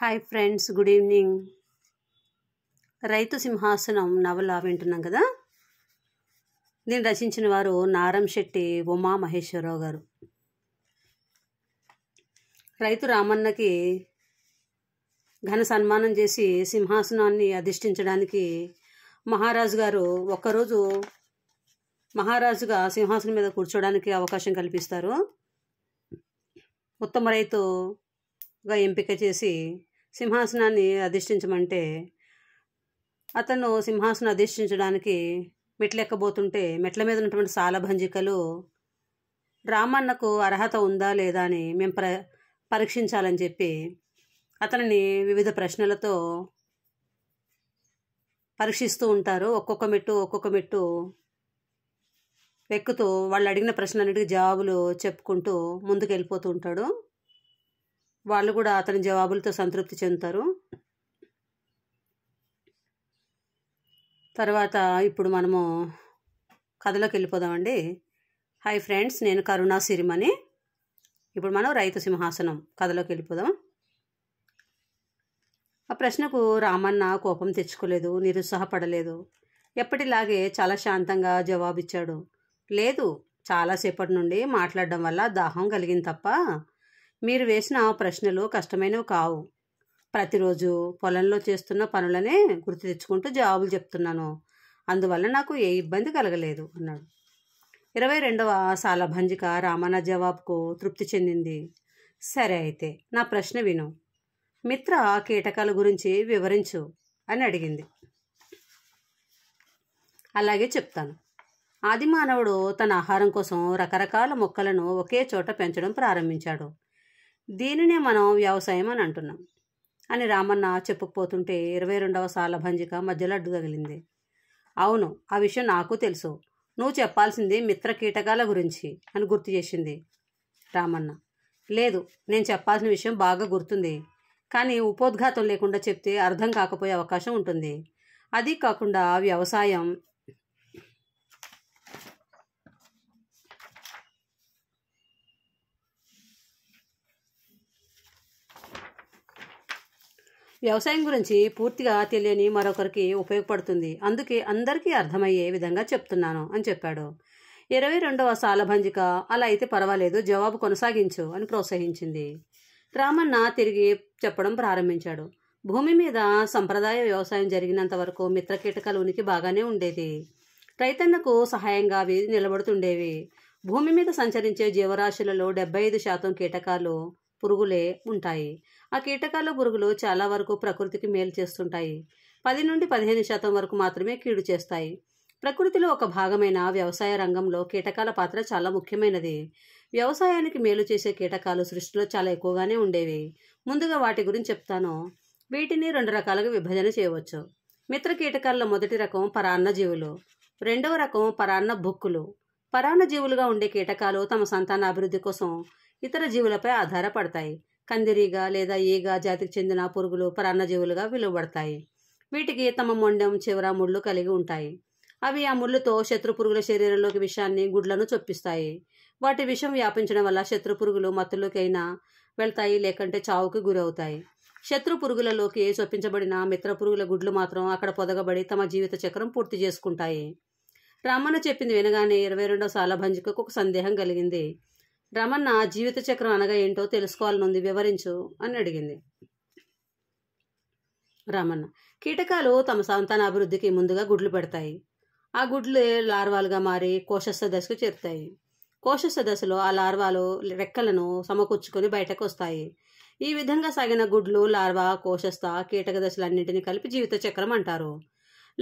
hi friends good evening రైతు సింహాసనం నవల వింటున్నాం కదా దీన్ని రచించిన వారు నారం శెట్టి ఉమా మహేశ్వరరావు గారు రైతు రామన్నకి ఘన సన్మానం చేసి సింహాసనాన్ని అధిష్ఠించడానికి మహారాజు గారు ఒక్కరోజు మహారాజుగా సింహాసనం మీద కూర్చోడానికి అవకాశం కల్పిస్తారు ఉత్తమ రైతు గా ఎంపిక చేసి సింహాసనాన్ని అధిష్ఠించమంటే అతను సింహాసనం అధిష్ఠించడానికి మెట్లెక్కబోతుంటే మెట్ల మీద ఉన్నటువంటి సాలభంజికలు రామన్నకు అర్హత ఉందా లేదా అని మేము ప్ర పరీక్షించాలని చెప్పి అతనిని వివిధ ప్రశ్నలతో పరీక్షిస్తూ ఉంటారు ఒక్కొక్క మెట్టు ఒక్కొక్క మెట్టు ఎక్కుతూ వాళ్ళు అడిగిన ప్రశ్నలన్నిటికీ జవాబులు చెప్పుకుంటూ ముందుకు వెళ్ళిపోతూ ఉంటాడు వాళ్ళు కూడా అతని జవాబులతో సంతృప్తి చెందుతారు తర్వాత ఇప్పుడు మనము కథలోకి వెళ్ళిపోదామండి హాయ్ ఫ్రెండ్స్ నేను కరుణా సిరిమని ఇప్పుడు మనం రైతు సింహాసనం కథలోకి వెళ్ళిపోదాం ఆ ప్రశ్నకు రామన్న కోపం తెచ్చుకోలేదు నిరుత్సాహపడలేదు ఎప్పటిలాగే చాలా శాంతంగా జవాబిచ్చాడు లేదు చాలాసేపటి నుండి మాట్లాడడం వల్ల దాహం కలిగింది తప్ప మీరు వేసిన ప్రశ్నలు కష్టమైనవి కావు ప్రతిరోజు పొలంలో చేస్తున్న పనులనే గుర్తు తెచ్చుకుంటూ జవాబులు చెప్తున్నాను అందువల్ల నాకు ఏ ఇబ్బంది కలగలేదు అన్నాడు ఇరవై రెండవ సాలభంజిక రామన్న జవాబుకు తృప్తి చెందింది సరే అయితే నా ప్రశ్న విను మిత్ర కీటకాల గురించి వివరించు అని అడిగింది అలాగే చెప్తాను ఆదిమానవుడు తన ఆహారం కోసం రకరకాల మొక్కలను ఒకే చోట పెంచడం ప్రారంభించాడు దీనినే మనం వ్యవసాయం అని అంటున్నాం అని రామన్న చెప్పుకుపోతుంటే ఇరవై రెండవ సాల భంజిక మధ్యలో అడ్డు తగిలింది అవును ఆ విషయం నాకు తెలుసు నువ్వు చెప్పాల్సింది మిత్ర కీటకాల గురించి అని గుర్తు చేసింది రామన్న లేదు నేను చెప్పాల్సిన విషయం బాగా గుర్తుంది కానీ ఉపోద్ఘాతం లేకుండా చెప్తే అర్థం కాకపోయే అవకాశం ఉంటుంది అది కాకుండా వ్యవసాయం వ్యవసాయం గురించి పూర్తిగా తెలియని మరొకరికి ఉపయోగపడుతుంది అందుకే అందరికీ అర్థమయ్యే విధంగా చెప్తున్నాను అని చెప్పాడు ఇరవై రెండవ సాలభంజిక అలా అయితే పర్వాలేదు జవాబు కొనసాగించు అని ప్రోత్సహించింది రామన్న తిరిగి చెప్పడం ప్రారంభించాడు భూమి మీద సంప్రదాయ వ్యవసాయం జరిగినంత వరకు కీటకాలు ఉనికి బాగానే ఉండేది రైతన్నకు సహాయంగా అవి నిలబడుతుండేవి భూమి మీద సంచరించే జీవరాశులలో డెబ్బై ఐదు శాతం కీటకాలు పురుగులే ఉంటాయి ఆ కీటకాలు పురుగులు చాలా వరకు ప్రకృతికి మేలు చేస్తుంటాయి పది నుండి పదిహేను శాతం వరకు మాత్రమే కీడు చేస్తాయి ప్రకృతిలో ఒక భాగమైన వ్యవసాయ రంగంలో కీటకాల పాత్ర చాలా ముఖ్యమైనది వ్యవసాయానికి మేలు చేసే కీటకాలు సృష్టిలో చాలా ఎక్కువగానే ఉండేవి ముందుగా వాటి గురించి చెప్తాను వీటిని రెండు రకాలుగా విభజన చేయవచ్చు మిత్ర కీటకాలలో మొదటి రకం పరాన్న జీవులు రెండవ రకం పరాన్న బుక్కులు జీవులుగా ఉండే కీటకాలు తమ సంతాన అభివృద్ధి కోసం ఇతర జీవులపై ఆధారపడతాయి కందిరీగా లేదా ఈగ జాతికి చెందిన పురుగులు ప్రాణజీవులుగా పిలువబడతాయి వీటికి తమ మొండెం చివర ముళ్ళు కలిగి ఉంటాయి అవి ఆ ముళ్ళుతో శత్రు పురుగుల శరీరంలోకి విషాన్ని గుడ్లను చొప్పిస్తాయి వాటి విషం వ్యాపించడం వల్ల శత్రు పురుగులు మత్తులోకైనా వెళ్తాయి లేకంటే చావుకి గురవుతాయి శత్రు పురుగులలోకి చొప్పించబడిన మిత్ర పురుగుల గుడ్లు మాత్రం అక్కడ పొదగబడి తమ జీవిత చక్రం పూర్తి చేసుకుంటాయి రామన్న చెప్పింది వినగానే ఇరవై రెండో సాలభంజికకు ఒక సందేహం కలిగింది రమణ జీవిత చక్రం అనగా ఏంటో తెలుసుకోవాలనుంది వివరించు అని అడిగింది రమణ కీటకాలు తమ సంతాన అభివృద్ధికి ముందుగా గుడ్లు పెడతాయి ఆ గుడ్లు లార్వాలుగా మారి కోశస్థ దశకు చేరుతాయి కోశస్థ దశలో ఆ లార్వాలు రెక్కలను సమకూర్చుకొని బయటకు వస్తాయి ఈ విధంగా సాగిన గుడ్లు లార్వా కోశస్థ కీటక దశలన్నింటినీ కలిపి జీవిత చక్రం అంటారు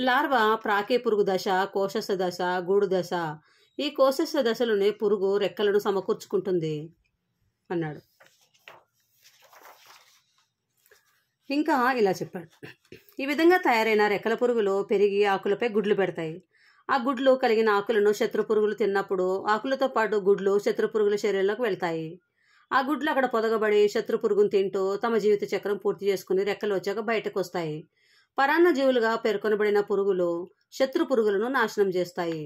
లార్వా ప్రాకే పురుగు దశ కోశస్థ దశ గూడు దశ ఈ కోసస్ దశలోనే పురుగు రెక్కలను సమకూర్చుకుంటుంది అన్నాడు ఇంకా ఇలా చెప్పాడు ఈ విధంగా తయారైన రెక్కల పురుగులు పెరిగి ఆకులపై గుడ్లు పెడతాయి ఆ గుడ్లు కలిగిన ఆకులను శత్రు పురుగులు తిన్నప్పుడు ఆకులతో పాటు గుడ్లు శత్రు పురుగుల శరీరంలోకి వెళ్తాయి ఆ గుడ్లు అక్కడ పొదగబడి శత్రు పురుగును తింటూ తమ జీవిత చక్రం పూర్తి చేసుకుని రెక్కలు వచ్చాక బయటకు వస్తాయి పరాన్న జీవులుగా పేర్కొనబడిన పురుగులు శత్రు పురుగులను నాశనం చేస్తాయి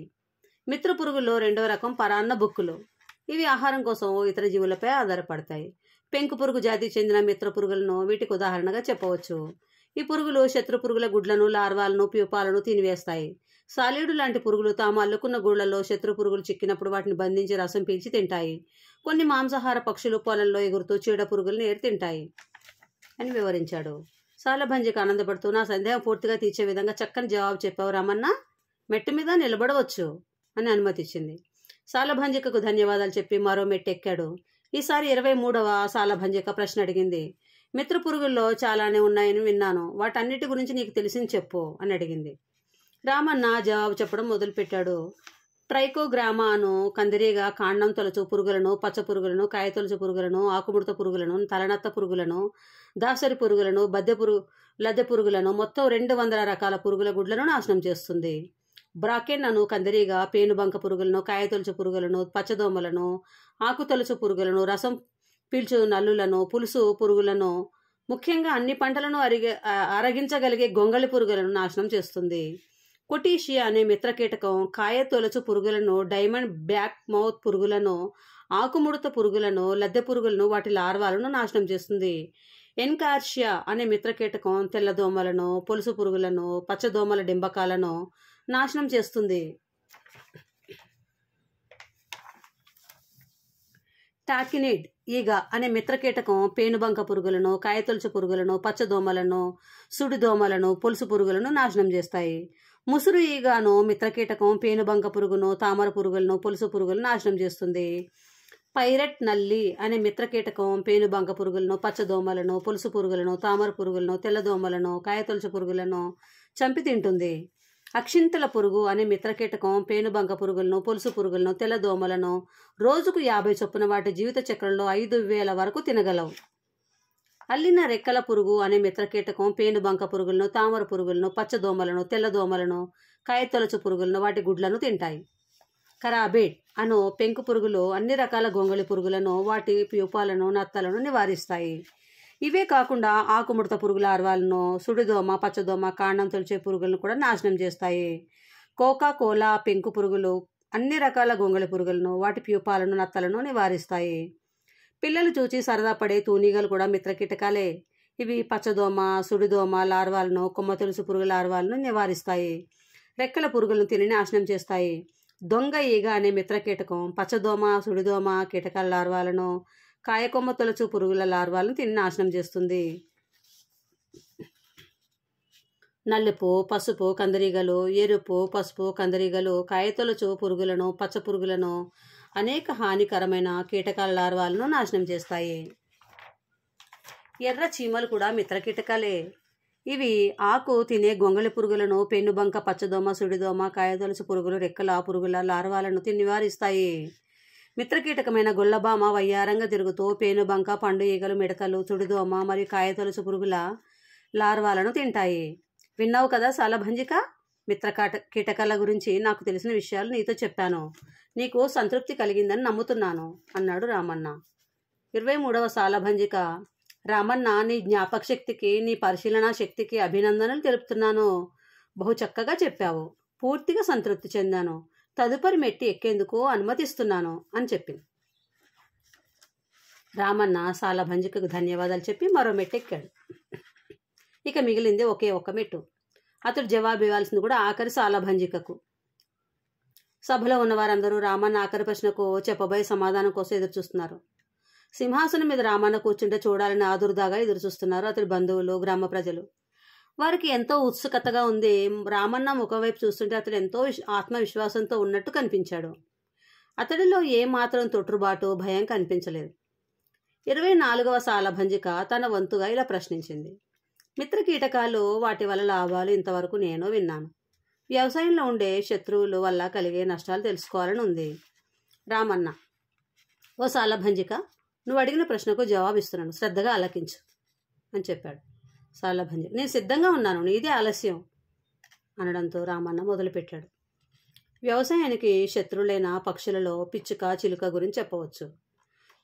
మిత్ర పురుగుల్లో రెండవ రకం పరాన్న బుక్కులు ఇవి ఆహారం కోసం ఇతర జీవులపై ఆధారపడతాయి పెంకు పురుగు జాతికి చెందిన మిత్ర పురుగులను వీటికి ఉదాహరణగా చెప్పవచ్చు ఈ పురుగులు శత్రు పురుగుల గుడ్లను లార్వాలను ప్యూపాలను తినివేస్తాయి సాలీడు లాంటి పురుగులు తాము అల్లుకున్న గుళ్లలో శత్రు పురుగులు చిక్కినప్పుడు వాటిని బంధించి రసం పీల్చి తింటాయి కొన్ని మాంసాహార పక్షులు పొలంలో ఎగురుతూ చీడ పురుగులను ఏరు తింటాయి అని వివరించాడు సాలభంజికి ఆనందపడుతూ నా సందేహం పూర్తిగా తీర్చే విధంగా చక్కని జవాబు చెప్పావు రమన్న మెట్టు మీద నిలబడవచ్చు అని అనుమతిచ్చింది సాలభంజికకు ధన్యవాదాలు చెప్పి మరో మెట్టెక్కాడు ఈసారి ఇరవై మూడవ సాలభంజిక ప్రశ్న అడిగింది మిత్ర పురుగుల్లో చాలానే ఉన్నాయని విన్నాను వాటన్నిటి గురించి నీకు తెలిసింది చెప్పు అని అడిగింది రామన్న జవాబు చెప్పడం మొదలుపెట్టాడు ట్రైకోగ్రామాను కందిరీగా కాండం తొలచు పురుగులను పచ్చ పురుగులను కాయ తొలచు పురుగులను ఆకుముడత పురుగులను తలనత్త పురుగులను దాసరి పురుగులను బద్దె పురుగు లద్దె పురుగులను మొత్తం రెండు వందల రకాల పురుగుల గుడ్లను నాశనం చేస్తుంది బ్రాకెన్నను కందిరీగా పేనుబంక పురుగులను కాయతొలుచు పురుగులను పచ్చదోమలను ఆకుతొలుచు పురుగులను రసం పీల్చు నల్లులను పులుసు పురుగులను ముఖ్యంగా అన్ని పంటలను అరిగే అరగించగలిగే గొంగళి పురుగులను నాశనం చేస్తుంది కొటీషియా అనే మిత్రకీటకం కాయ తొలచు పురుగులను డైమండ్ బ్యాక్ మౌత్ పురుగులను ఆకుముడత పురుగులను లద్దె పురుగులను వాటి లార్వాలను నాశనం చేస్తుంది ఎన్కార్షియా అనే మిత్రకీటకం తెల్లదోమలను పొలుసు పురుగులను పచ్చదోమల డింబకాలను నాశనం చేస్తుంది టాకినిడ్ ఈగ అనే మిత్రకీటకం పేనుబంక పురుగులను కాయతొలుచు పురుగులను పచ్చదోమలను సుడిదోమలను పులుసు పురుగులను నాశనం చేస్తాయి ముసురు ఈగాను మిత్రకీటకం పేనుబంక పురుగును తామర పురుగులను పులుసు పురుగులను నాశనం చేస్తుంది పైరట్ నల్లి అనే మిత్రకీటకం పేనుబంక పురుగులను పచ్చదోమలను పులుసు పురుగులను తామర పురుగులను తెల్లదోమలను కాయతొలుచు పురుగులను చంపి తింటుంది అక్షింతల పురుగు అనే మిత్రకీటకం పేనుబంక పురుగులను పొలుసు పురుగులను తెల్లదోమలను రోజుకు యాభై చొప్పున వాటి జీవిత చక్రంలో ఐదు వేల వరకు తినగలవు అల్లిన రెక్కల పురుగు అనే మిత్రకీటకం పేనుబంక పురుగులను తామర పురుగులను పచ్చదోమలను తెల్లదోమలను కాయతొలచు పురుగులను వాటి గుడ్లను తింటాయి కరాబేట్ అను పెంకు పురుగులు అన్ని రకాల గొంగళి పురుగులను వాటి ప్యూపాలను నత్తలను నివారిస్తాయి ఇవే కాకుండా ఆకుముడత పురుగుల అర్వాలను సుడిదోమ పచ్చదోమ కాండం తొలిచే పురుగులను కూడా నాశనం చేస్తాయి కోకా కోలా పెంకు పురుగులు అన్ని రకాల గొంగళి పురుగులను వాటి ప్యూపాలను నత్తలను నివారిస్తాయి పిల్లలు చూచి సరదా పడే తూనీగలు కూడా మిత్రకీటకాలే ఇవి పచ్చదోమ సుడిదోమ లార్వాలను కొమ్మ తులుసు పురుగుల లార్వాలను నివారిస్తాయి రెక్కల పురుగులను తిని నాశనం చేస్తాయి దొంగ ఈగ అనే మిత్రకీటకం పచ్చదోమ సుడిదోమ కీటకాల లార్వాలను కాయకొమ్మ తొలచు పురుగుల లార్వాలను తిని నాశనం చేస్తుంది నలుపు పసుపు కందిరీగలు ఎరుపు పసుపు కందిరీగలు కాయతొలచు పురుగులను పచ్చ పురుగులను అనేక హానికరమైన కీటకాల లార్వాలను నాశనం చేస్తాయి ఎర్ర చీమలు కూడా మిత్ర కీటకాలే ఇవి ఆకు తినే గొంగళి పురుగులను పెన్నుబంక పచ్చదోమ సుడిదోమ కాయదొలచు పురుగులు రెక్కల పురుగుల లార్వాలను తిని నివారిస్తాయి మిత్రకీటకమైన గొల్లబామ వయ్యారంగా తిరుగుతూ పేనుబంక పండు ఈగలు మిడకలు చుడుదోమ మరియు కాయతొలుసు పురుగుల లార్వాలను తింటాయి విన్నావు కదా సాలభంజిక మిత్రకాట కీటకాల గురించి నాకు తెలిసిన విషయాలు నీతో చెప్పాను నీకు సంతృప్తి కలిగిందని నమ్ముతున్నాను అన్నాడు రామన్న ఇరవై మూడవ సాలభంజిక రామన్న నీ జ్ఞాపక శక్తికి నీ పరిశీలనా శక్తికి అభినందనలు తెలుపుతున్నాను బహు చక్కగా చెప్పావు పూర్తిగా సంతృప్తి చెందాను తదుపరి మెట్టి ఎక్కేందుకు అనుమతిస్తున్నాను అని చెప్పింది రామన్న సాల భంజికకు ధన్యవాదాలు చెప్పి మరో మెట్టు ఎక్కాడు ఇక మిగిలింది ఒకే ఒక మెట్టు అతడు జవాబు ఇవ్వాల్సింది కూడా ఆఖరి సాల భంజికకు సభలో ఉన్న వారందరూ రామన్న ఆఖరి ప్రశ్నకు చెప్పబోయే సమాధానం కోసం ఎదురు చూస్తున్నారు సింహాసనం మీద రామన్న కూర్చుంటే చూడాలని ఆదురుదాగా ఎదురు చూస్తున్నారు అతడి బంధువులు గ్రామ ప్రజలు వారికి ఎంతో ఉత్సుకతగా ఉంది రామన్న ఒకవైపు చూస్తుంటే అతడు ఎంతో ఆత్మవిశ్వాసంతో ఉన్నట్టు కనిపించాడు అతడిలో ఏమాత్రం తొట్టుబాటు భయం కనిపించలేదు ఇరవై నాలుగవ సాలభంజిక తన వంతుగా ఇలా ప్రశ్నించింది మిత్ర కీటకాలు వాటి వల్ల లాభాలు ఇంతవరకు నేను విన్నాను వ్యవసాయంలో ఉండే శత్రువుల వల్ల కలిగే నష్టాలు తెలుసుకోవాలని ఉంది రామన్న ఓ సాలభంజిక నువ్వు అడిగిన ప్రశ్నకు జవాబిస్తున్నాను శ్రద్ధగా ఆలకించు అని చెప్పాడు సరళభ అని చెప్పి నేను సిద్ధంగా ఉన్నాను నీదే ఆలస్యం అనడంతో రామన్న మొదలుపెట్టాడు వ్యవసాయానికి శత్రువులైన పక్షులలో పిచ్చుక చిలుక గురించి చెప్పవచ్చు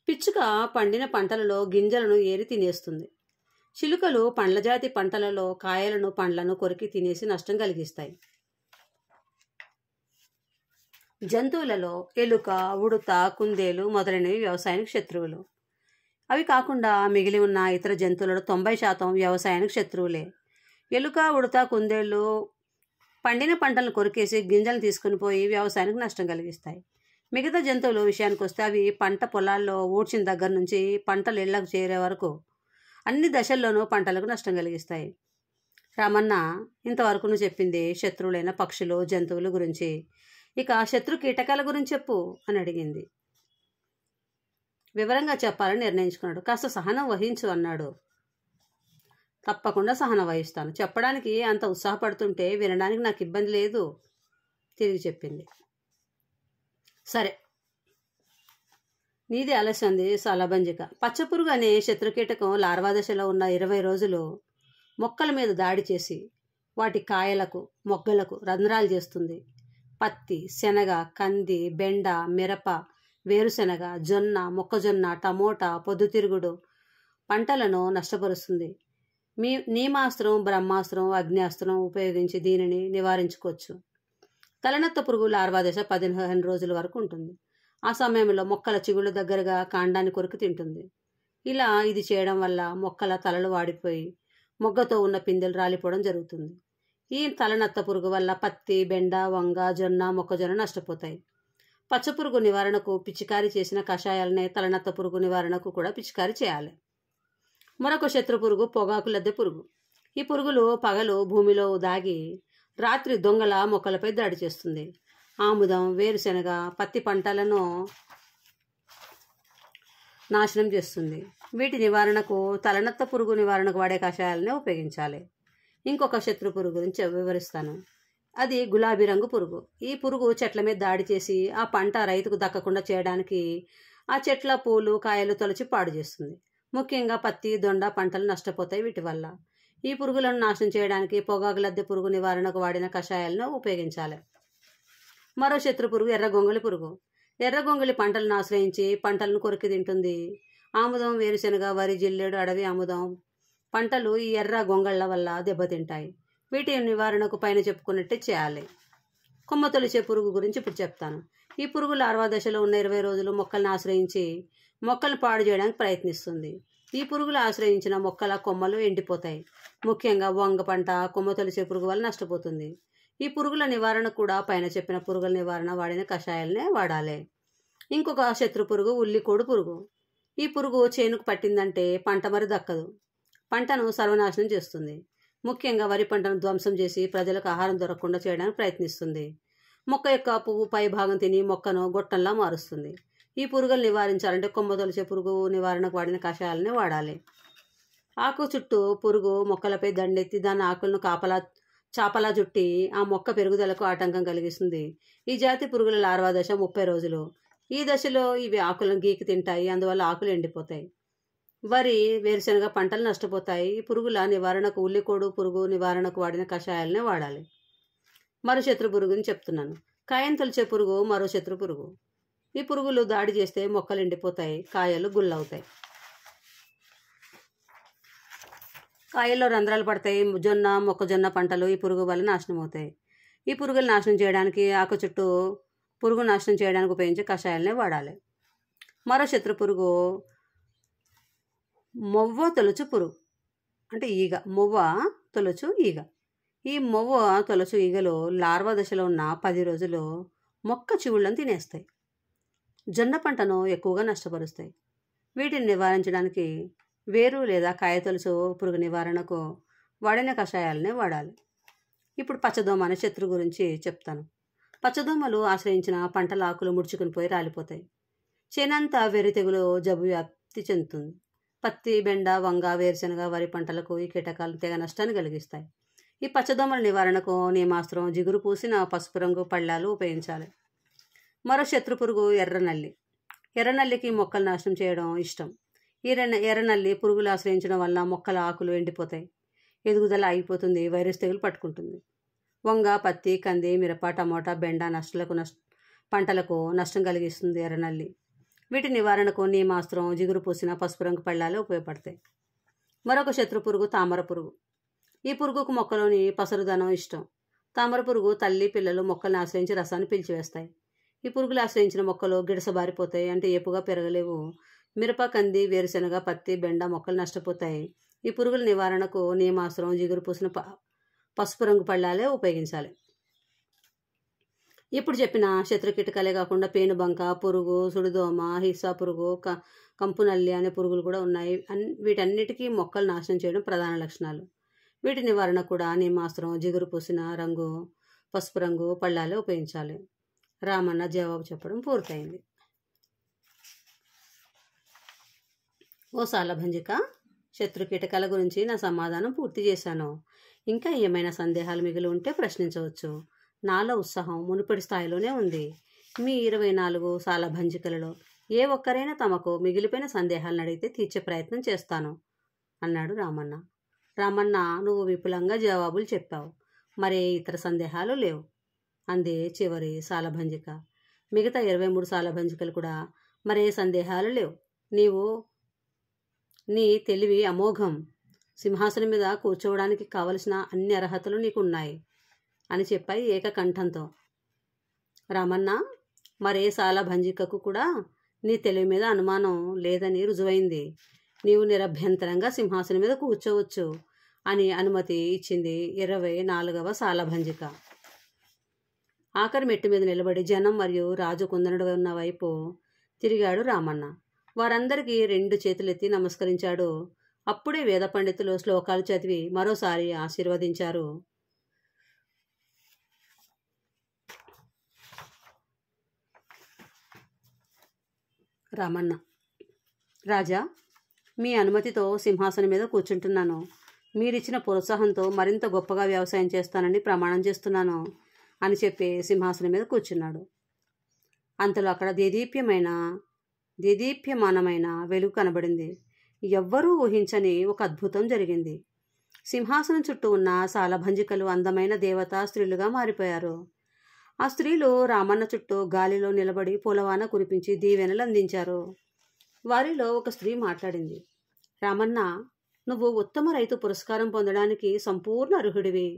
పిచ్చుక పండిన పంటలలో గింజలను ఏరి తినేస్తుంది చిలుకలు పండ్ల జాతి పంటలలో కాయలను పండ్లను కొరికి తినేసి నష్టం కలిగిస్తాయి జంతువులలో ఎలుక ఉడుత కుందేలు మొదలైనవి వ్యవసాయానికి శత్రువులు అవి కాకుండా మిగిలి ఉన్న ఇతర జంతువులలో తొంభై శాతం వ్యవసాయానికి శత్రువులే ఎలుక ఉడత కుందేళ్ళు పండిన పంటలను కొరికేసి గింజలను తీసుకుని పోయి వ్యవసాయానికి నష్టం కలిగిస్తాయి మిగతా జంతువులు విషయానికి వస్తే అవి పంట పొలాల్లో ఊడ్చిన దగ్గర నుంచి పంటలు ఇళ్లకు చేరే వరకు అన్ని దశల్లోనూ పంటలకు నష్టం కలిగిస్తాయి రామన్న ఇంతవరకు నువ్వు చెప్పింది శత్రువులైన పక్షులు జంతువుల గురించి ఇక శత్రు కీటకాల గురించి చెప్పు అని అడిగింది వివరంగా చెప్పాలని నిర్ణయించుకున్నాడు కాస్త సహనం వహించు అన్నాడు తప్పకుండా సహనం వహిస్తాను చెప్పడానికి అంత ఉత్సాహపడుతుంటే వినడానికి నాకు ఇబ్బంది లేదు తిరిగి చెప్పింది సరే నీది అలసంది సలభంజిక పచ్చపురుగు అనే శత్రుకీటకం లార్వాదశలో ఉన్న ఇరవై రోజులు మొక్కల మీద దాడి చేసి వాటి కాయలకు మొగ్గలకు రంధ్రాలు చేస్తుంది పత్తి శనగ కంది బెండ మిరప వేరుశెనగ జొన్న మొక్కజొన్న టమోటా పొద్దుతిరుగుడు పంటలను నష్టపరుస్తుంది మీ నీమాస్త్రం బ్రహ్మాస్త్రం అగ్నియాస్త్రం ఉపయోగించి దీనిని నివారించుకోవచ్చు తలనత్త పురుగు లార్వా దశ పదిహేను రోజుల వరకు ఉంటుంది ఆ సమయంలో మొక్కల చిగుళ్ళ దగ్గరగా కాండాన్ని కొరికి తింటుంది ఇలా ఇది చేయడం వల్ల మొక్కల తలలు వాడిపోయి మొగ్గతో ఉన్న పిందెలు రాలిపోవడం జరుగుతుంది ఈ తలనత్త పురుగు వల్ల పత్తి బెండ వంగ జొన్న మొక్కజొన్న నష్టపోతాయి పచ్చపురుగు నివారణకు పిచికారి చేసిన కషాయాలనే తలనత్త పురుగు నివారణకు కూడా పిచికారి చేయాలి మరొక శత్రు పురుగు పొగాకు లద్దె పురుగు ఈ పురుగులు పగలు భూమిలో దాగి రాత్రి దొంగల మొక్కలపై దాడి చేస్తుంది ఆముదం వేరుశెనగ పత్తి పంటలను నాశనం చేస్తుంది వీటి నివారణకు తలనత్త పురుగు నివారణకు వాడే కషాయాలనే ఉపయోగించాలి ఇంకొక శత్రు పురుగు గురించి వివరిస్తాను అది గులాబీ రంగు పురుగు ఈ పురుగు చెట్ల మీద దాడి చేసి ఆ పంట రైతుకు దక్కకుండా చేయడానికి ఆ చెట్ల పూలు కాయలు తొలచి పాడు చేస్తుంది ముఖ్యంగా పత్తి దొండ పంటలు నష్టపోతాయి వీటి వల్ల ఈ పురుగులను నాశనం చేయడానికి పొగాకు లద్దె పురుగు నివారణకు వాడిన కషాయాలను ఉపయోగించాలి మరో శత్రు పురుగు ఎర్ర గొంగళి పురుగు ఎర్ర గొంగళి పంటలను ఆశ్రయించి పంటలను కొరికి తింటుంది ఆముదం వేరుశెనగ వరి జిల్లేడు అడవి ఆముదం పంటలు ఈ ఎర్ర గొంగళ్ళ వల్ల దెబ్బతింటాయి వీటి నివారణకు పైన చెప్పుకున్నట్టే చేయాలి కొమ్మతొలిచే పురుగు గురించి ఇప్పుడు చెప్తాను ఈ పురుగు లార్వా దశలో ఉన్న ఇరవై రోజులు మొక్కల్ని ఆశ్రయించి మొక్కలు పాడు చేయడానికి ప్రయత్నిస్తుంది ఈ పురుగులు ఆశ్రయించిన మొక్కల కొమ్మలు ఎండిపోతాయి ముఖ్యంగా వంగ పంట కొమ్మ తొలిచే పురుగు వల్ల నష్టపోతుంది ఈ పురుగుల నివారణ కూడా పైన చెప్పిన పురుగుల నివారణ వాడిన కషాయాలనే వాడాలి ఇంకొక శత్రు పురుగు ఉల్లికోడు పురుగు ఈ పురుగు చేనుకు పట్టిందంటే పంట మరి దక్కదు పంటను సర్వనాశనం చేస్తుంది ముఖ్యంగా వరి పంటను ధ్వంసం చేసి ప్రజలకు ఆహారం దొరకకుండా చేయడానికి ప్రయత్నిస్తుంది మొక్క యొక్క పువ్వు పై భాగం తిని మొక్కను గొట్టంలా మారుస్తుంది ఈ పురుగులు నివారించాలంటే కొమ్మదొలిచే పురుగు నివారణకు వాడిన కషాయాలని వాడాలి ఆకు చుట్టూ పురుగు మొక్కలపై దండెత్తి దాని ఆకులను కాపలా చాపలా చుట్టి ఆ మొక్క పెరుగుదలకు ఆటంకం కలిగిస్తుంది ఈ జాతి పురుగుల లార్వా దశ ముప్పై రోజులు ఈ దశలో ఇవి ఆకులను గీకి తింటాయి అందువల్ల ఆకులు ఎండిపోతాయి వరి వేరుశనగ పంటలు నష్టపోతాయి ఈ పురుగుల నివారణకు ఉల్లికోడు పురుగు నివారణకు వాడిన కషాయాలనే వాడాలి మరో శత్రు పురుగుని చెప్తున్నాను కాయం తొలిచే పురుగు మరో శత్రు పురుగు ఈ పురుగులు దాడి చేస్తే మొక్కలు ఎండిపోతాయి కాయలు గుళ్ళవుతాయి కాయల్లో రంధ్రాలు పడతాయి జొన్న మొక్కజొన్న పంటలు ఈ పురుగు వల్ల నాశనం అవుతాయి ఈ పురుగులు నాశనం చేయడానికి ఆకు చుట్టూ పురుగు నాశనం చేయడానికి ఉపయోగించే కషాయాలనే వాడాలి మరో శత్రు పురుగు మొవ్వ తొలచు పురుగు అంటే ఈగ మొవ్వ తొలచు ఈగ ఈ మొవ్వ తొలచు ఈగలు లార్వ దశలో ఉన్న పది రోజులు మొక్క చివుళ్ళను తినేస్తాయి జొన్న పంటను ఎక్కువగా నష్టపరుస్తాయి వీటిని నివారించడానికి వేరు లేదా కాయ తొలచు పురుగు నివారణకు వాడిన కషాయాలనే వాడాలి ఇప్పుడు పచ్చదోమ అనే శత్రు గురించి చెప్తాను పచ్చదోమలు ఆశ్రయించిన పంటల ఆకులు ముడుచుకుని పోయి రాలిపోతాయి చేనంతా వెర్రి తెగులు జబ్బు వ్యాప్తి చెందుతుంది పత్తి బెండ వంగ వేరుశనగ వరి పంటలకు ఈ కీటకాలు తెగ నష్టాన్ని కలిగిస్తాయి ఈ పచ్చదోమల నివారణకు నియమాస్త్రం జిగురు పూసిన పసుపు రంగు పళ్ళాలు ఉపయోగించాలి మరో శత్రు పురుగు ఎర్రనల్లి ఎర్రనల్లికి మొక్కలు నాశనం చేయడం ఇష్టం ఈ ఎర్రనల్లి పురుగులు ఆశ్రయించడం వల్ల మొక్కల ఆకులు ఎండిపోతాయి ఎదుగుదల ఆగిపోతుంది వైరస్ తెగులు పట్టుకుంటుంది వంగ పత్తి కంది మిరప టమోటా బెండ నష్టలకు నష్ట పంటలకు నష్టం కలిగిస్తుంది ఎర్రనల్లి వీటి నివారణకు నీమాస్త్రం జిగురు పూసిన పసుపు రంగు పళ్ళాలు ఉపయోగపడతాయి మరొక శత్రు పురుగు తామర పురుగు ఈ పురుగుకు మొక్కలోని పసరుదనం ఇష్టం తామర పురుగు తల్లి పిల్లలు మొక్కల్ని ఆశ్రయించి రసాన్ని పిలిచివేస్తాయి ఈ పురుగులు ఆశ్రయించిన మొక్కలు గిడసబారిపోతాయి అంటే ఏపుగా పెరగలేవు మిరప కంది వేరుశనగ పత్తి బెండ మొక్కలు నష్టపోతాయి ఈ పురుగుల నివారణకు నీమాస్త్రం జిగురు పూసిన పసుపు రంగు పళ్ళాలే ఉపయోగించాలి ఇప్పుడు చెప్పిన శత్రు కీటకాలే కాకుండా పేనుబంక పురుగు సుడిదోమ హిస్సా పురుగు క కంపునల్లి అనే పురుగులు కూడా ఉన్నాయి అన్ వీటన్నిటికీ మొక్కలు నాశనం చేయడం ప్రధాన లక్షణాలు వీటి నివారణ కూడా నీమాస్త్రం జిగురు పూసిన రంగు పసుపు రంగు పళ్ళాలే ఉపయోగించాలి రామన్న జవాబు చెప్పడం పూర్తయింది ఓ సాలభంజిక శత్రు కీటకాల గురించి నా సమాధానం పూర్తి చేశాను ఇంకా ఏమైనా సందేహాలు మిగిలి ఉంటే ప్రశ్నించవచ్చు నాలో ఉత్సాహం మునుపటి స్థాయిలోనే ఉంది మీ ఇరవై నాలుగు సాలభంజికలలో ఏ ఒక్కరైనా తమకు మిగిలిపోయిన సందేహాలను అడిగితే తీర్చే ప్రయత్నం చేస్తాను అన్నాడు రామన్న రామన్న నువ్వు విపులంగా జవాబులు చెప్పావు మరే ఇతర సందేహాలు లేవు అందే చివరి సాలభంజిక మిగతా ఇరవై మూడు సాలభంజికలు కూడా మరే సందేహాలు లేవు నీవు నీ తెలివి అమోఘం సింహాసనం మీద కూర్చోవడానికి కావలసిన అన్ని అర్హతలు నీకున్నాయి అని చెప్పాయి ఏకకంఠంతో రామన్న మరే సాల భంజికకు కూడా నీ తెలివి మీద అనుమానం లేదని రుజువైంది నీవు నిరభ్యంతరంగా సింహాసనం మీద కూర్చోవచ్చు అని అనుమతి ఇచ్చింది ఇరవై నాలుగవ సాలభంజిక ఆఖరి మెట్టు మీద నిలబడి జనం మరియు రాజు కుందనుడు ఉన్న వైపు తిరిగాడు రామన్న వారందరికీ రెండు చేతులెత్తి నమస్కరించాడు అప్పుడే వేద పండితులు శ్లోకాలు చదివి మరోసారి ఆశీర్వదించారు రామన్న రాజా మీ అనుమతితో సింహాసనం మీద కూర్చుంటున్నాను మీరిచ్చిన ప్రోత్సాహంతో మరింత గొప్పగా వ్యవసాయం చేస్తానని ప్రమాణం చేస్తున్నాను అని చెప్పి సింహాసనం మీద కూర్చున్నాడు అంతలో అక్కడ దేదీప్యమైన దేదీప్యమానమైన వెలుగు కనబడింది ఎవ్వరూ ఊహించని ఒక అద్భుతం జరిగింది సింహాసనం చుట్టూ ఉన్న సాలభంజికలు అందమైన దేవతా స్త్రీలుగా మారిపోయారు ఆ స్త్రీలు రామన్న చుట్టూ గాలిలో నిలబడి పూలవాన కురిపించి దీవెనలు అందించారు వారిలో ఒక స్త్రీ మాట్లాడింది రామన్న నువ్వు ఉత్తమ రైతు పురస్కారం పొందడానికి సంపూర్ణ అర్హుడివి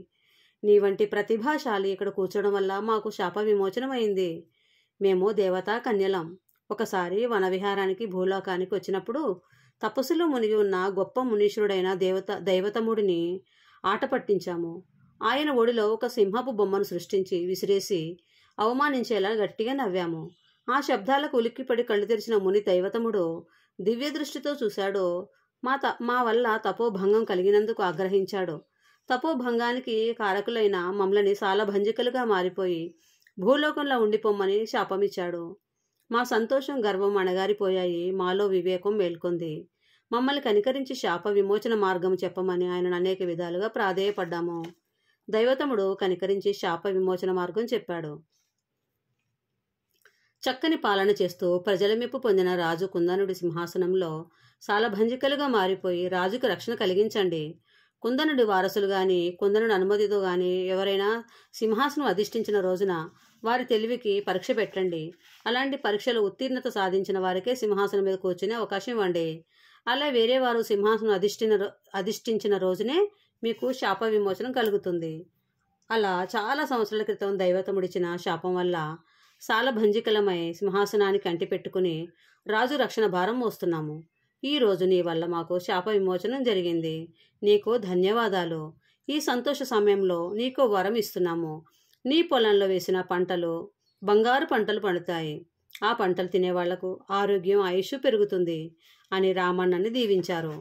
నీ వంటి ప్రతిభాశాలి ఇక్కడ కూర్చోడం వల్ల మాకు శాప విమోచనమైంది మేము దేవతా కన్యలం ఒకసారి వనవిహారానికి భూలోకానికి వచ్చినప్పుడు తపస్సులో మునిగి ఉన్న గొప్ప మునీశ్వరుడైన దేవత దైవతముడిని ఆట పట్టించాము ఆయన ఒడిలో ఒక సింహపు బొమ్మను సృష్టించి విసిరేసి అవమానించేలా గట్టిగా నవ్వాము ఆ శబ్దాలకు ఉలిక్కిపడి కళ్ళు తెరిచిన ముని దైవతముడు దివ్య దృష్టితో చూశాడో మా త మా వల్ల తపోభంగం కలిగినందుకు ఆగ్రహించాడు తపోభంగానికి కారకులైన మమ్మల్ని సాలభంజికలుగా మారిపోయి భూలోకంలో ఉండిపోమ్మని శాపమిచ్చాడు మా సంతోషం గర్వం అణగారిపోయాయి మాలో వివేకం మేల్కొంది మమ్మల్ని కనికరించి శాప విమోచన మార్గం చెప్పమని ఆయనను అనేక విధాలుగా ప్రాధేయపడ్డాము దైవతముడు కనికరించి శాప విమోచన మార్గం చెప్పాడు చక్కని పాలన చేస్తూ ప్రజల మెప్పు పొందిన రాజు కుందనుడి సింహాసనంలో సాలభంజికలుగా మారిపోయి రాజుకు రక్షణ కలిగించండి కుందనుడి వారసులు గాని కుందనుడి అనుమతితో గాని ఎవరైనా సింహాసనం అధిష్ఠించిన రోజున వారి తెలివికి పరీక్ష పెట్టండి అలాంటి పరీక్షలు ఉత్తీర్ణత సాధించిన వారికే సింహాసనం మీద కూర్చునే అవకాశం ఇవ్వండి అలా వేరే వారు సింహాసనం అధిష్ఠిన అధిష్ఠించిన రోజునే మీకు శాప విమోచనం కలుగుతుంది అలా చాలా సంవత్సరాల క్రితం దైవతముడిచిన శాపం వల్ల సాలభంజికలమై సింహాసనానికి అంటిపెట్టుకుని రాజు రక్షణ భారం మోస్తున్నాము రోజు నీ వల్ల మాకు శాప విమోచనం జరిగింది నీకు ధన్యవాదాలు ఈ సంతోష సమయంలో నీకు వరం ఇస్తున్నాము నీ పొలంలో వేసిన పంటలు బంగారు పంటలు పండుతాయి ఆ పంటలు తినేవాళ్లకు ఆరోగ్యం ఆయుష్ పెరుగుతుంది అని రామన్నని దీవించారు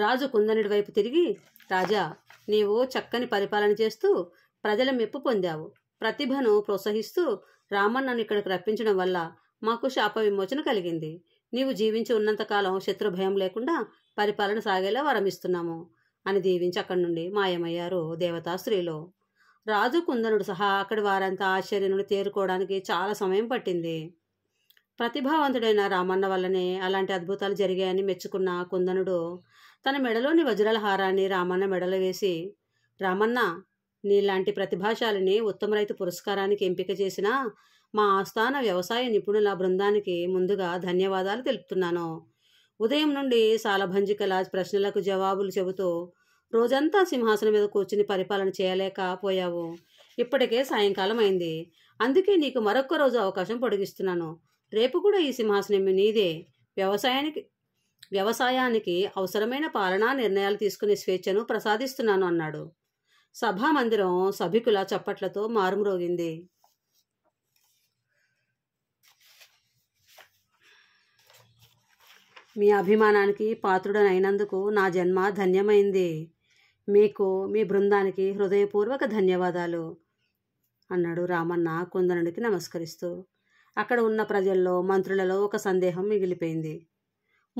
రాజు కుందనుడి వైపు తిరిగి రాజా నీవు చక్కని పరిపాలన చేస్తూ ప్రజల మెప్పు పొందావు ప్రతిభను ప్రోత్సహిస్తూ రామన్నను ఇక్కడికి రప్పించడం వల్ల మాకు శాప విమోచన కలిగింది నీవు జీవించి ఉన్నంతకాలం శత్రు భయం లేకుండా పరిపాలన సాగేలా వరమిస్తున్నాము అని దీవించి అక్కడి నుండి మాయమయ్యారు దేవతా స్త్రీలో రాజు కుందనుడు సహా అక్కడి వారంతా ఆశ్చర్యను తేరుకోవడానికి చాలా సమయం పట్టింది ప్రతిభావంతుడైన రామన్న వల్లనే అలాంటి అద్భుతాలు జరిగాయని మెచ్చుకున్న కుందనుడు తన మెడలోని వజ్రాల హారాన్ని రామన్న మెడలో వేసి రామన్న నీలాంటి ప్రతిభాశాలిని ఉత్తమ రైతు పురస్కారానికి ఎంపిక చేసిన మా ఆస్థాన వ్యవసాయ నిపుణుల బృందానికి ముందుగా ధన్యవాదాలు తెలుపుతున్నాను ఉదయం నుండి సాలభంజికల ప్రశ్నలకు జవాబులు చెబుతూ రోజంతా సింహాసనం మీద కూర్చుని పరిపాలన చేయలేకపోయావు ఇప్పటికే సాయంకాలం అయింది అందుకే నీకు మరొక్క రోజు అవకాశం పొడిగిస్తున్నాను రేపు కూడా ఈ సింహాసనం నీదే వ్యవసాయానికి వ్యవసాయానికి అవసరమైన పాలనా నిర్ణయాలు తీసుకునే స్వేచ్ఛను ప్రసాదిస్తున్నాను అన్నాడు సభామందిరం సభికుల చప్పట్లతో మారుమ్రోగింది మీ అభిమానానికి పాత్రుడనైనందుకు నా జన్మ ధన్యమైంది మీకు మీ బృందానికి హృదయపూర్వక ధన్యవాదాలు అన్నాడు రామన్న కుందనుడికి నమస్కరిస్తూ అక్కడ ఉన్న ప్రజల్లో మంత్రులలో ఒక సందేహం మిగిలిపోయింది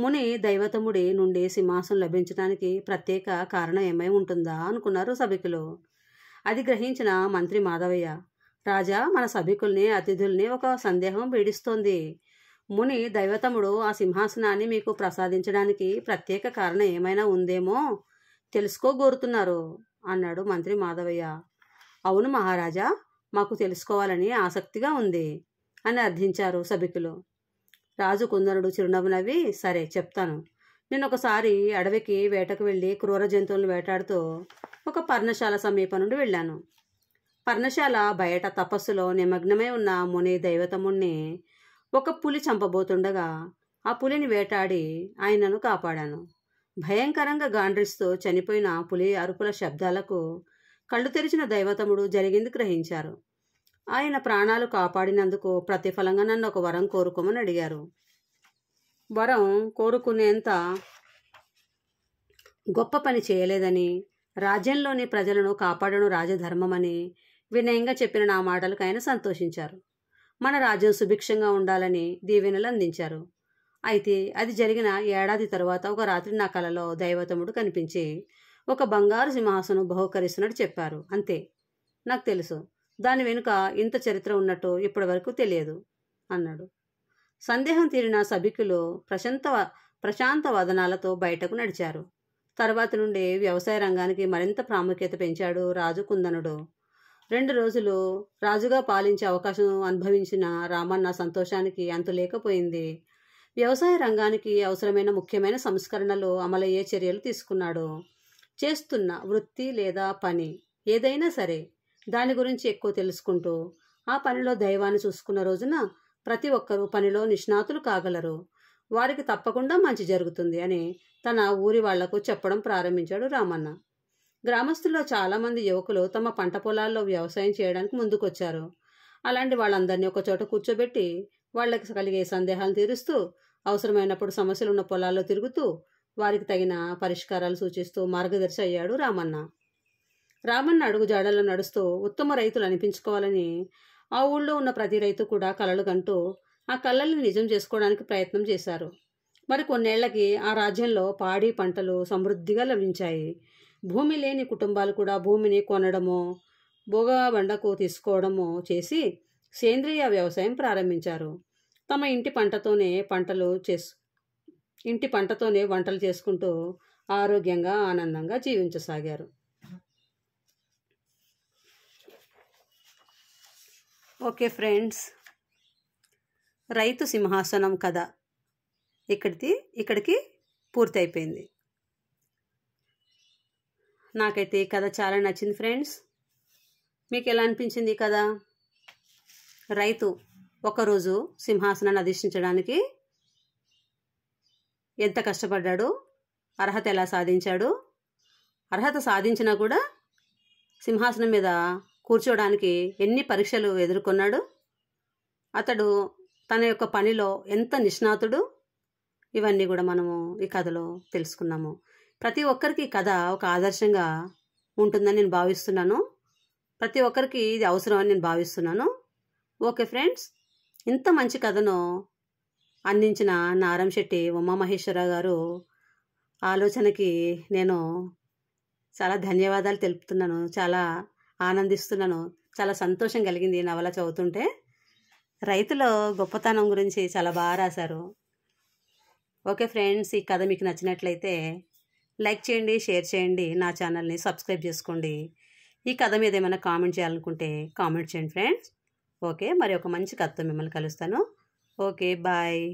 ముని దైవతముడి నుండి సింహాసం లభించడానికి ప్రత్యేక కారణం ఏమై ఉంటుందా అనుకున్నారు సభికులు అది గ్రహించిన మంత్రి మాధవయ్య రాజా మన సభికుల్ని అతిథుల్ని ఒక సందేహం పీడిస్తోంది ముని దైవతముడు ఆ సింహాసనాన్ని మీకు ప్రసాదించడానికి ప్రత్యేక కారణం ఏమైనా ఉందేమో తెలుసుకోగోరుతున్నారు అన్నాడు మంత్రి మాధవయ్య అవును మహారాజా మాకు తెలుసుకోవాలని ఆసక్తిగా ఉంది అని అర్థించారు సభికులు రాజు కుందరుడు చిరునవ్వు నవ్వి సరే చెప్తాను నేను ఒకసారి అడవికి వేటకు వెళ్ళి క్రూర జంతువులను వేటాడుతూ ఒక పర్ణశాల సమీపం నుండి వెళ్ళాను పర్ణశాల బయట తపస్సులో నిమగ్నమై ఉన్న ముని దైవతముణ్ణి ఒక పులి చంపబోతుండగా ఆ పులిని వేటాడి ఆయనను కాపాడాను భయంకరంగా గాండ్రిస్తూ చనిపోయిన పులి అరుపుల శబ్దాలకు కళ్ళు తెరిచిన దైవతముడు జరిగింది గ్రహించారు ఆయన ప్రాణాలు కాపాడినందుకు ప్రతిఫలంగా నన్ను ఒక వరం కోరుకోమని అడిగారు వరం కోరుకునేంత గొప్ప పని చేయలేదని రాజ్యంలోని ప్రజలను కాపాడడం రాజధర్మమని వినయంగా చెప్పిన నా మాటలకు ఆయన సంతోషించారు మన రాజ్యం సుభిక్షంగా ఉండాలని దీవెనలు అందించారు అయితే అది జరిగిన ఏడాది తర్వాత ఒక రాత్రి నా కలలో దైవతముడు కనిపించి ఒక బంగారు సింహాసనం బహుకరిస్తున్నట్టు చెప్పారు అంతే నాకు తెలుసు దాని వెనుక ఇంత చరిత్ర ఉన్నట్టు ఇప్పటి వరకు తెలియదు అన్నాడు సందేహం తీరిన సభికులు ప్రశాంత ప్రశాంత వదనాలతో బయటకు నడిచారు తర్వాత నుండి వ్యవసాయ రంగానికి మరింత ప్రాముఖ్యత పెంచాడు రాజు కుందనుడు రెండు రోజులు రాజుగా పాలించే అవకాశం అనుభవించిన రామన్న సంతోషానికి అంతు లేకపోయింది వ్యవసాయ రంగానికి అవసరమైన ముఖ్యమైన సంస్కరణలు అమలయ్యే చర్యలు తీసుకున్నాడు చేస్తున్న వృత్తి లేదా పని ఏదైనా సరే దాని గురించి ఎక్కువ తెలుసుకుంటూ ఆ పనిలో దైవాన్ని చూసుకున్న రోజున ప్రతి ఒక్కరూ పనిలో నిష్ణాతులు కాగలరు వారికి తప్పకుండా మంచి జరుగుతుంది అని తన ఊరి వాళ్లకు చెప్పడం ప్రారంభించాడు రామన్న గ్రామస్తుల్లో చాలామంది యువకులు తమ పంట పొలాల్లో వ్యవసాయం చేయడానికి ముందుకొచ్చారు అలాంటి వాళ్ళందరినీ ఒకచోట కూర్చోబెట్టి వాళ్ళకి కలిగే సందేహాలు తీరుస్తూ అవసరమైనప్పుడు సమస్యలు ఉన్న పొలాల్లో తిరుగుతూ వారికి తగిన పరిష్కారాలు సూచిస్తూ మార్గదర్శి అయ్యాడు రామన్న రామన్న అడుగు జాడల్లో నడుస్తూ ఉత్తమ రైతులు అనిపించుకోవాలని ఆ ఊళ్ళో ఉన్న ప్రతి రైతు కూడా కలలు కంటూ ఆ కళల్ని నిజం చేసుకోవడానికి ప్రయత్నం చేశారు మరి కొన్నేళ్లకి ఆ రాజ్యంలో పాడి పంటలు సమృద్ధిగా లభించాయి భూమి లేని కుటుంబాలు కూడా భూమిని కొనడమో బండకు తీసుకోవడమో చేసి సేంద్రియ వ్యవసాయం ప్రారంభించారు తమ ఇంటి పంటతోనే పంటలు చేసు ఇంటి పంటతోనే వంటలు చేసుకుంటూ ఆరోగ్యంగా ఆనందంగా జీవించసాగారు ఓకే ఫ్రెండ్స్ రైతు సింహాసనం కథ ఇక్కడిది ఇక్కడికి పూర్తయిపోయింది నాకైతే ఈ కథ చాలా నచ్చింది ఫ్రెండ్స్ మీకు ఎలా అనిపించింది కదా రైతు ఒకరోజు సింహాసనాన్ని అధిష్ఠించడానికి ఎంత కష్టపడ్డాడు అర్హత ఎలా సాధించాడు అర్హత సాధించినా కూడా సింహాసనం మీద కూర్చోడానికి ఎన్ని పరీక్షలు ఎదుర్కొన్నాడు అతడు తన యొక్క పనిలో ఎంత నిష్ణాతుడు ఇవన్నీ కూడా మనము ఈ కథలో తెలుసుకున్నాము ప్రతి ఒక్కరికి ఈ కథ ఒక ఆదర్శంగా ఉంటుందని నేను భావిస్తున్నాను ప్రతి ఒక్కరికి ఇది అవసరమని నేను భావిస్తున్నాను ఓకే ఫ్రెండ్స్ ఇంత మంచి కథను అందించిన నారం శెట్టి ఉమామహేశ్వరరావు గారు ఆలోచనకి నేను చాలా ధన్యవాదాలు తెలుపుతున్నాను చాలా ఆనందిస్తున్నాను చాలా సంతోషం కలిగింది నవల చదువుతుంటే రైతుల గొప్పతనం గురించి చాలా బాగా రాశారు ఓకే ఫ్రెండ్స్ ఈ కథ మీకు నచ్చినట్లయితే లైక్ చేయండి షేర్ చేయండి నా ఛానల్ని సబ్స్క్రైబ్ చేసుకోండి ఈ కథ మీద ఏమైనా కామెంట్ చేయాలనుకుంటే కామెంట్ చేయండి ఫ్రెండ్స్ ఓకే మరి ఒక మంచి కథతో మిమ్మల్ని కలుస్తాను ఓకే బాయ్